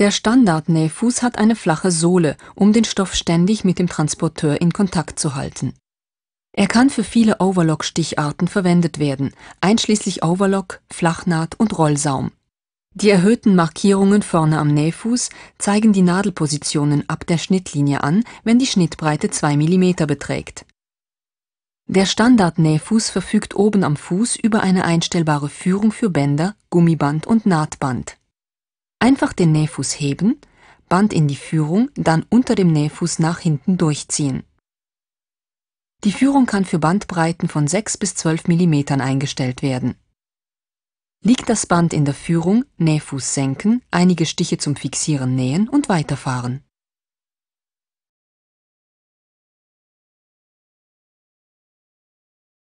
Der Standard-Nähfuß hat eine flache Sohle, um den Stoff ständig mit dem Transporteur in Kontakt zu halten. Er kann für viele Overlock-Sticharten verwendet werden, einschließlich Overlock, Flachnaht und Rollsaum. Die erhöhten Markierungen vorne am Nähfuß zeigen die Nadelpositionen ab der Schnittlinie an, wenn die Schnittbreite 2 mm beträgt. Der Standard-Nähfuß verfügt oben am Fuß über eine einstellbare Führung für Bänder, Gummiband und Nahtband Einfach den Nähfuß heben, Band in die Führung, dann unter dem Nähfuß nach hinten durchziehen. Die Führung kann für Bandbreiten von 6 bis 12 mm eingestellt werden. Liegt das Band in der Führung, Nähfuß senken, einige Stiche zum Fixieren nähen und weiterfahren